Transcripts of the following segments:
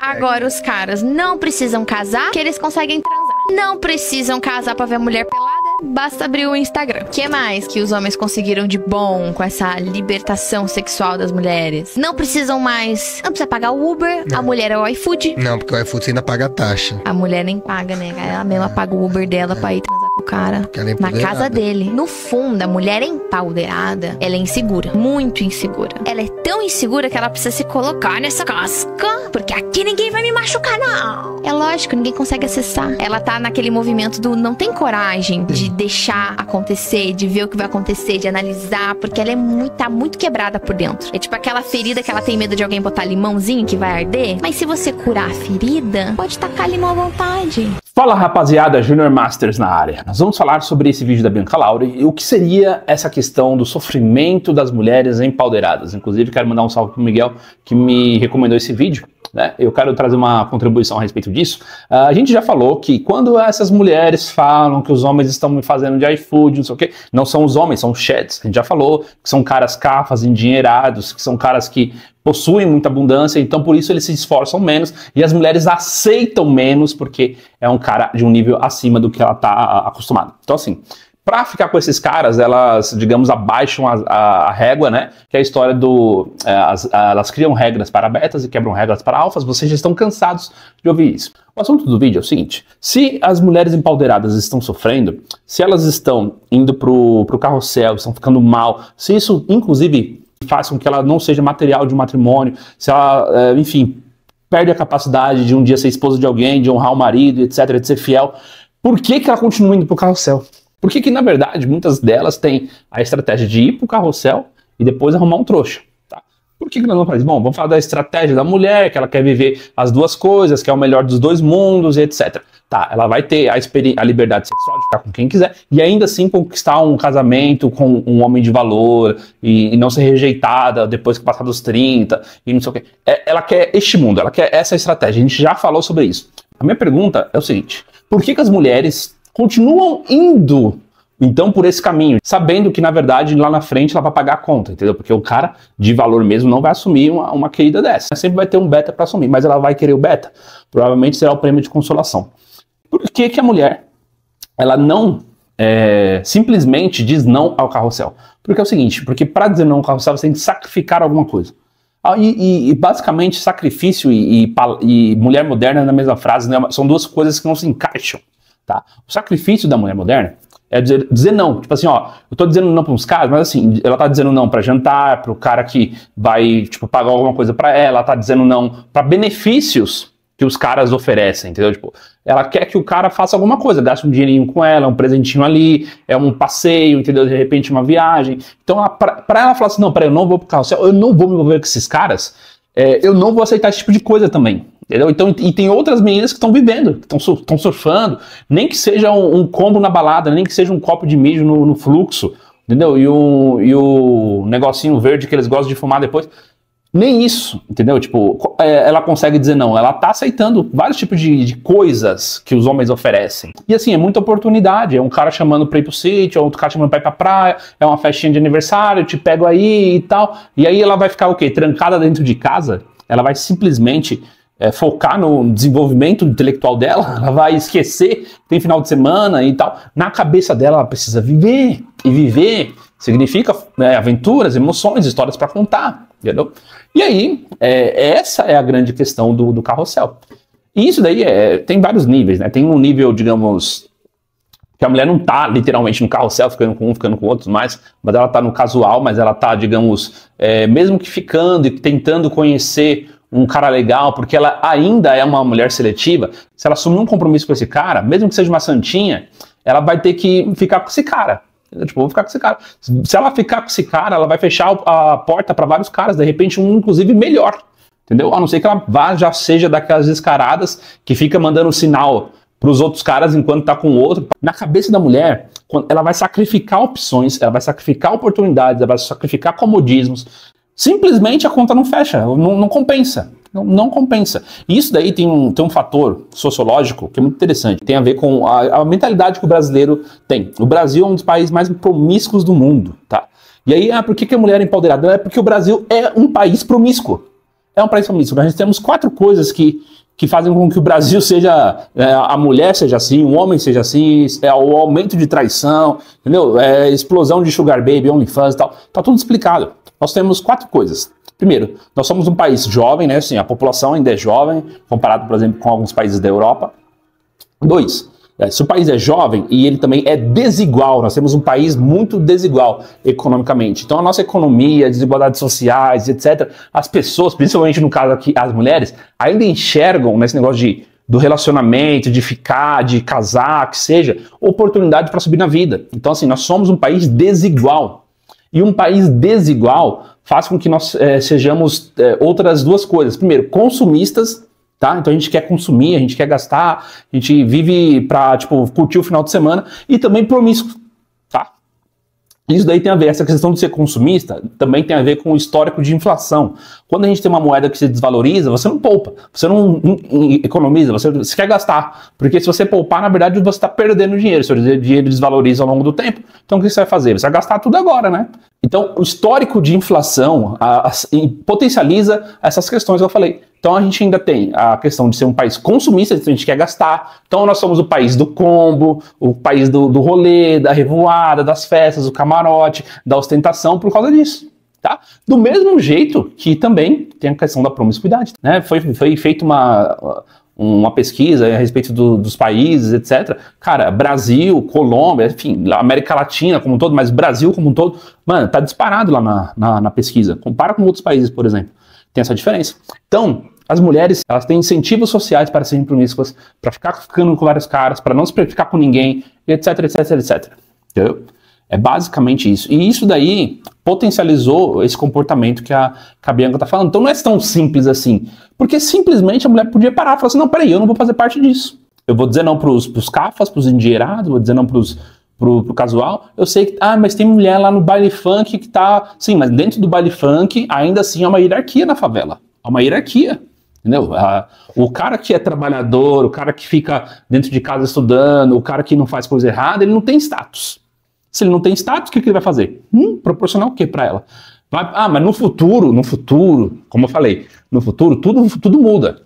Agora os caras não precisam casar, que eles conseguem transar. Não precisam casar pra ver mulher pelada. Basta abrir o Instagram. O que mais que os homens conseguiram de bom com essa libertação sexual das mulheres? Não precisam mais. Não precisa pagar o Uber, não. a mulher é o iFood. Não, porque o iFood você ainda paga a taxa. A mulher nem paga, né? Ela mesma paga o Uber dela é. pra ir transar com o cara é na casa dele. No fundo, a mulher é empoderada, ela é insegura, muito insegura. Ela é tão insegura que ela precisa se colocar nessa casca, porque aqui ninguém vai me machucar não. É lógico, ninguém consegue acessar. Ela tá naquele movimento do não tem coragem de deixar acontecer, de ver o que vai acontecer, de analisar, porque ela é muito tá muito quebrada por dentro. É tipo aquela ferida que ela tem medo de alguém botar limãozinho que vai arder, mas se você curar a ferida, pode tacar limão à vontade. Fala rapaziada, Junior Masters na área. Nós vamos falar sobre esse vídeo da Bianca Lauri e o que seria essa questão do sofrimento das mulheres empoderadas. Inclusive, quero mandar um salve pro Miguel que me recomendou esse vídeo né? Eu quero trazer uma contribuição a respeito disso. Uh, a gente já falou que quando essas mulheres falam que os homens estão me fazendo de iFood, não sei o quê, não são os homens, são os chats. A gente já falou que são caras cafas, endinheirados, que são caras que possuem muita abundância, então por isso eles se esforçam menos e as mulheres aceitam menos porque é um cara de um nível acima do que ela está ah, acostumada. Então assim, para ficar com esses caras, elas, digamos, abaixam a, a, a régua, né? Que é a história do. É, as, elas criam regras para betas e quebram regras para alfas. Vocês já estão cansados de ouvir isso. O assunto do vídeo é o seguinte: se as mulheres empoderadas estão sofrendo, se elas estão indo pro, pro carrossel, estão ficando mal, se isso, inclusive, faz com que ela não seja material de um matrimônio, se ela, é, enfim, perde a capacidade de um dia ser esposa de alguém, de honrar o marido, etc., de ser fiel, por que, que ela continua indo pro carrossel? Porque que, na verdade, muitas delas têm a estratégia de ir para o carrossel e depois arrumar um trouxa. Tá? Por que, que nós não fazemos? Bom, vamos falar da estratégia da mulher, que ela quer viver as duas coisas, que é o melhor dos dois mundos e etc. Tá, ela vai ter a, a liberdade sexual de ficar com quem quiser e ainda assim conquistar um casamento com um homem de valor e, e não ser rejeitada depois que passar dos 30 e não sei o quê. É, ela quer este mundo, ela quer essa estratégia. A gente já falou sobre isso. A minha pergunta é o seguinte: por que, que as mulheres continuam indo então, por esse caminho, sabendo que, na verdade, lá na frente ela vai pagar a conta, entendeu? Porque o cara de valor mesmo não vai assumir uma, uma querida dessa. Ela sempre vai ter um beta para assumir, mas ela vai querer o beta. Provavelmente será o prêmio de consolação. Por que, que a mulher ela não é, simplesmente diz não ao carrossel? Porque é o seguinte, porque para dizer não ao carrossel você tem que sacrificar alguma coisa. Ah, e, e, e, basicamente sacrifício e, e, mulher moderna na mesma frase né? são duas coisas que não se encaixam. Tá? O sacrifício da mulher moderna é dizer, dizer não. Tipo assim, ó, eu tô dizendo não para uns caras, mas assim, ela tá dizendo não para jantar, para o cara que vai, tipo, pagar alguma coisa para ela, ela tá dizendo não para benefícios que os caras oferecem, entendeu? Tipo, ela quer que o cara faça alguma coisa, gaste um dinheirinho com ela, um presentinho ali, é um passeio, entendeu? De repente uma viagem. Então, para ela falar assim, não, peraí, eu não vou pro carro, eu não vou me envolver com esses caras, é, eu não vou aceitar esse tipo de coisa também. Entendeu? Então, e tem outras meninas que estão vivendo, que estão surfando, nem que seja um, um, combo na balada, nem que seja um copo de mijo no, no fluxo, entendeu? E o, e negocinho verde que eles gostam de fumar depois. Nem isso, entendeu? Tipo, é, ela consegue dizer não. Ela tá aceitando vários tipos de, de, coisas que os homens oferecem. E assim, é muita oportunidade. É um cara chamando pra ir pro sítio, é outro cara chamando pra ir pra praia, é uma festinha de aniversário, te pego aí e tal. E aí ela vai ficar o quê? Trancada dentro de casa? Ela vai simplesmente é, focar no desenvolvimento intelectual dela, ela vai esquecer tem final de semana e tal. Na cabeça dela, ela precisa viver. E viver significa né, aventuras, emoções, histórias para contar, entendeu? E aí, é, essa é a grande questão do, do carrossel. E isso daí é, tem vários níveis, né? Tem um nível, digamos, que a mulher não tá literalmente no carrossel, ficando com um, ficando com outro, mais, mas ela tá no casual, mas ela tá, digamos, é, mesmo que ficando e tentando conhecer um cara legal, porque ela ainda é uma mulher seletiva, se ela assumir um compromisso com esse cara, mesmo que seja uma santinha, ela vai ter que ficar com esse cara. Tipo, vou ficar com esse cara. Se ela ficar com esse cara, ela vai fechar a porta para vários caras, de repente um inclusive melhor. Entendeu? A não ser que ela vá, já seja daquelas descaradas que fica mandando sinal para os outros caras enquanto tá com o outro. Na cabeça da mulher, ela vai sacrificar opções, ela vai sacrificar oportunidades, ela vai sacrificar comodismos, simplesmente a conta não fecha, não, não compensa. Não, não, compensa. E isso daí tem um, tem um fator sociológico que é muito interessante. Tem a ver com a, a mentalidade que o brasileiro tem. O Brasil é um dos países mais promíscuos do mundo, tá? E aí, ah, por que, que a mulher é empoderada? É porque o Brasil é um país promíscuo. É um país promíscuo. Nós temos quatro coisas que, que fazem com que o Brasil seja. É, a mulher seja assim, o homem seja assim, é, o aumento de traição, entendeu? É, explosão de sugar baby, OnlyFans e tal. Tá tudo explicado nós temos quatro coisas. Primeiro, nós somos um país jovem, né? Assim, a população ainda é jovem, comparado, por exemplo, com alguns países da Europa. Dois, é, se o país é jovem e ele também é desigual, nós temos um país muito desigual economicamente. Então a nossa economia, desigualdades sociais, etc., as pessoas, principalmente no caso aqui, as mulheres, ainda enxergam nesse né, negócio de do relacionamento, de ficar, de casar, que seja, oportunidade para subir na vida. Então, assim, nós somos um país desigual. E um país desigual faz com que nós é, sejamos é, outras duas coisas. Primeiro, consumistas, tá? Então a gente quer consumir, a gente quer gastar, a gente vive para tipo curtir o final de semana e também promíscuo. Isso daí tem a ver, essa questão de ser consumista também tem a ver com o histórico de inflação. Quando a gente tem uma moeda que se desvaloriza, você não poupa, você não economiza, você, você quer gastar. Porque se você poupar, na verdade, você está perdendo dinheiro. Seu dinheiro desvaloriza ao longo do tempo. Então o que você vai fazer? Você vai gastar tudo agora, né? Então o histórico de inflação a, a, potencializa essas questões que eu falei. Então a gente ainda tem a questão de ser um país consumista, então a gente quer gastar. Então nós somos o país do combo, o país do, do rolê, da revoada, das festas, do camarote, da ostentação por causa disso. Tá? Do mesmo jeito que também tem a questão da promiscuidade. Né? Foi, foi feita uma, uma pesquisa a respeito do, dos países, etc. Cara, Brasil, Colômbia, enfim, América Latina como um todo, mas Brasil como um todo, mano, tá disparado lá na, na, na pesquisa. Compara com outros países, por exemplo. Tem essa diferença. Então, as mulheres, elas têm incentivos sociais para serem promíscuas, para ficar ficando com vários caras, para não se ficar com ninguém, etc, etc, etc. Entendeu? É basicamente isso. E isso daí potencializou esse comportamento que a, que a Bianca está falando. Então não é tão simples assim. Porque simplesmente a mulher podia parar e falar assim: não, peraí, eu não vou fazer parte disso. Eu vou dizer não para os cafas, para os endinheirados, vou dizer não para o pro, pro casual, eu sei que, ah, mas tem mulher lá no baile funk que tá, sim, mas dentro do baile funk, ainda assim, há uma hierarquia na favela, há uma hierarquia, entendeu? A, o cara que é trabalhador, o cara que fica dentro de casa estudando, o cara que não faz coisa errada, ele não tem status. Se ele não tem status, o que, que ele vai fazer? Hum, proporcionar o que para ela? Vai, ah, mas no futuro, no futuro, como eu falei, no futuro tudo, tudo muda.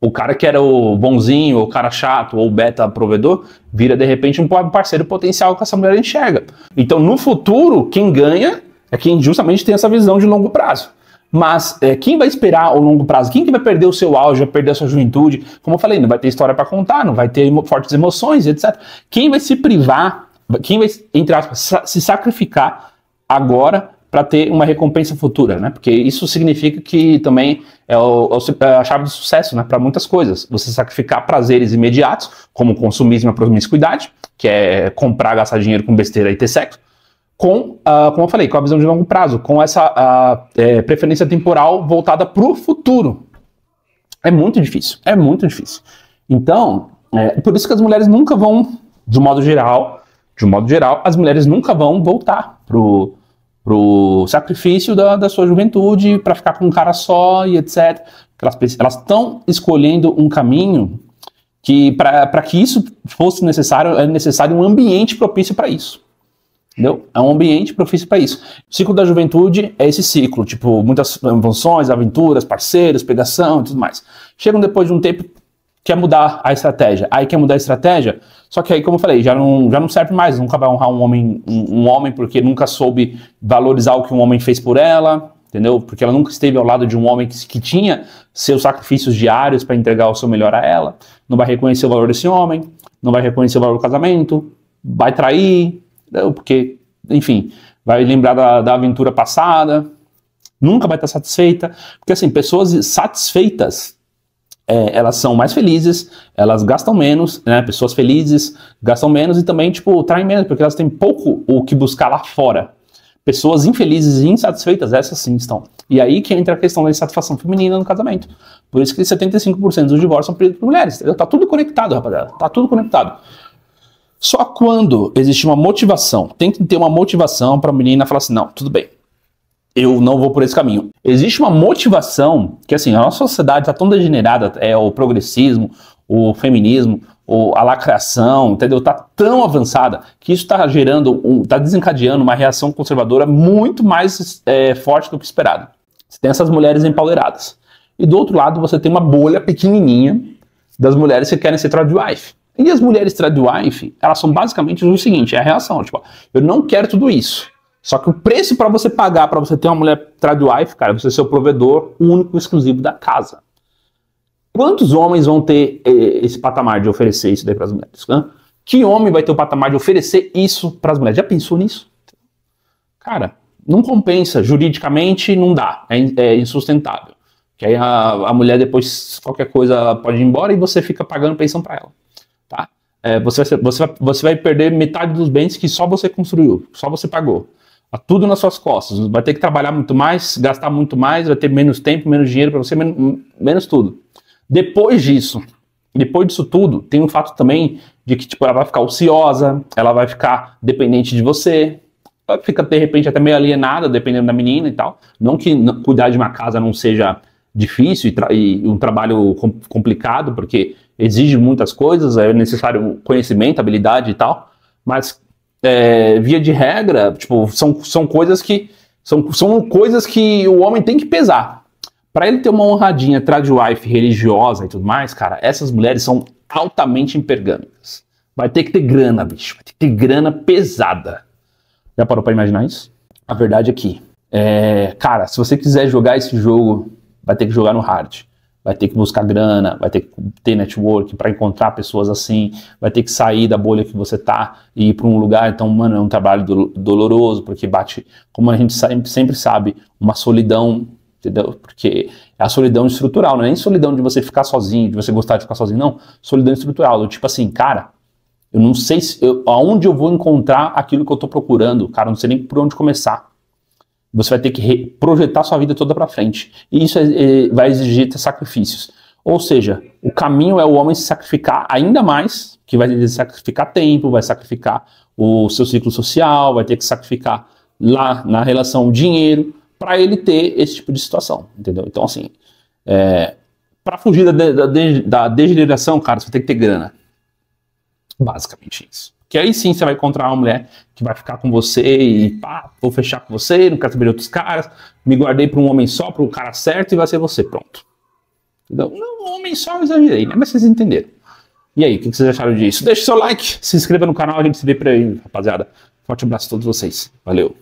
O cara que era o bonzinho, ou o cara chato, ou o beta provedor, vira de repente um parceiro potencial que essa mulher enxerga. Então, no futuro, quem ganha é quem justamente tem essa visão de longo prazo. Mas é, quem vai esperar o longo prazo? Quem que vai perder o seu auge, vai perder a sua juventude? Como eu falei, não vai ter história para contar, não vai ter fortes emoções, etc. Quem vai se privar quem vai, entre aspas, se sacrificar agora para ter uma recompensa futura, né? Porque isso significa que também é, o, é, é a chave do sucesso, né? Para muitas coisas. Você sacrificar prazeres imediatos, como consumismo e promiscuidade, que é comprar, gastar dinheiro com besteira e ter sexo, com, ah, como eu falei, com a visão de longo prazo, com essa ah, é, preferência temporal voltada para o futuro. É muito difícil, é muito difícil. Então, é, por isso que as mulheres nunca vão, de modo geral, de um modo geral, as mulheres nunca vão voltar pro, pro sacrifício da, da sua juventude para ficar com um cara só e etc. Elas estão escolhendo um caminho que, para que isso fosse necessário, é necessário um ambiente propício para isso. Entendeu? É um ambiente propício para isso. O ciclo da juventude é esse ciclo, tipo, muitas invenções, aventuras, parceiros, pegação e tudo mais. Chegam depois de um tempo, quer mudar a estratégia. Aí quer mudar a estratégia, só que aí, como eu falei, já não, já não serve mais, nunca vai honrar um homem, um, um homem porque nunca soube valorizar o que um homem fez por ela, entendeu? Porque ela nunca esteve ao lado de um homem que, que tinha seus sacrifícios diários para entregar o seu melhor a ela. Não vai reconhecer o valor desse homem, não vai reconhecer o valor do casamento, vai trair, entendeu? porque, enfim, vai lembrar da, da aventura passada, nunca vai estar satisfeita. Porque, assim, pessoas satisfeitas é, elas são mais felizes, elas gastam menos, né? Pessoas felizes gastam menos e também, tipo, traem menos, porque elas têm pouco o que buscar lá fora. Pessoas infelizes e insatisfeitas, essas sim estão. E aí que entra a questão da insatisfação feminina no casamento. Por isso que 75% dos divórcios são perdidos por mulheres. Tá tudo conectado, rapaziada. Tá tudo conectado. Só quando existe uma motivação, tem que ter uma motivação para a menina falar assim: não, tudo bem, eu não vou por esse caminho. Existe uma motivação que, assim, a nossa sociedade está tão degenerada, é o progressismo, o feminismo, a lacração, entendeu? Está tão avançada que isso está gerando, está um, tá desencadeando uma reação conservadora muito mais é, forte do que esperado. Você tem essas mulheres empoleiradas. E do outro lado, você tem uma bolha pequenininha das mulheres que querem ser tradwife. E as mulheres tradwife, elas são basicamente o seguinte, é a reação, tipo, eu não quero tudo isso. Só que o preço para você pagar para você ter uma mulher tradwife, cara, você ser o provedor único e exclusivo da casa. Quantos homens vão ter eh, esse patamar de oferecer isso para as mulheres? Né? Que homem vai ter o patamar de oferecer isso para as mulheres? Já pensou nisso? Cara, não compensa. Juridicamente não dá. É, é, insustentável. Que aí a, a mulher depois, qualquer coisa, pode ir embora e você fica pagando pensão para ela. Tá? É, você, você, vai, você vai perder metade dos bens que só você construiu, só você pagou tudo nas suas costas. Vai ter que trabalhar muito mais, gastar muito mais, vai ter menos tempo, menos dinheiro para você, menos, menos, tudo. Depois disso, depois disso tudo, tem um fato também de que tipo, ela vai ficar ociosa, ela vai ficar dependente de você, ela fica de repente até meio alienada, dependendo da menina e tal. Não que cuidar de uma casa não seja difícil e, e um trabalho complicado, porque exige muitas coisas, é necessário conhecimento, habilidade e tal, mas é, via de regra, tipo, são, são coisas que são, são coisas que o homem tem que pesar. Para ele ter uma honradinha tradwife religiosa e tudo mais, cara, essas mulheres são altamente impergâmicas. Vai ter que ter grana, bicho. Vai ter que ter grana pesada. Já parou para imaginar isso? A verdade é que, é, cara, se você quiser jogar esse jogo, vai ter que jogar no hard vai ter que buscar grana, vai ter que ter network para encontrar pessoas assim, vai ter que sair da bolha que você tá e ir para um lugar. Então, mano, é um trabalho do, doloroso, porque bate, como a gente sempre sabe, uma solidão, entendeu? Porque é a solidão estrutural, não é nem solidão de você ficar sozinho, de você gostar de ficar sozinho, não. Solidão estrutural, do tipo assim, cara, eu não sei se eu, aonde eu vou encontrar aquilo que eu estou procurando, cara, não sei nem por onde começar. Você vai ter que projetar sua vida toda para frente. E isso é, é, vai exigir sacrifícios. Ou seja, o caminho é o homem se sacrificar ainda mais, que vai ter que sacrificar tempo, vai sacrificar o seu ciclo social, vai ter que sacrificar lá na relação dinheiro, para ele ter esse tipo de situação, entendeu? Então, assim, é, para fugir da, da, da degeneração, cara, você vai ter que ter grana. Basicamente isso. Que aí sim você vai encontrar uma mulher que vai ficar com você e pá, vou fechar com você, não quero saber de outros caras, me guardei para um homem só, para o cara certo e vai ser você, pronto. Então, não, homem só eu exagerei, né? Mas vocês entenderam. E aí, o que vocês acharam disso? Deixe seu like, se inscreva no canal, a gente se vê por aí, rapaziada. Forte abraço a todos vocês. Valeu!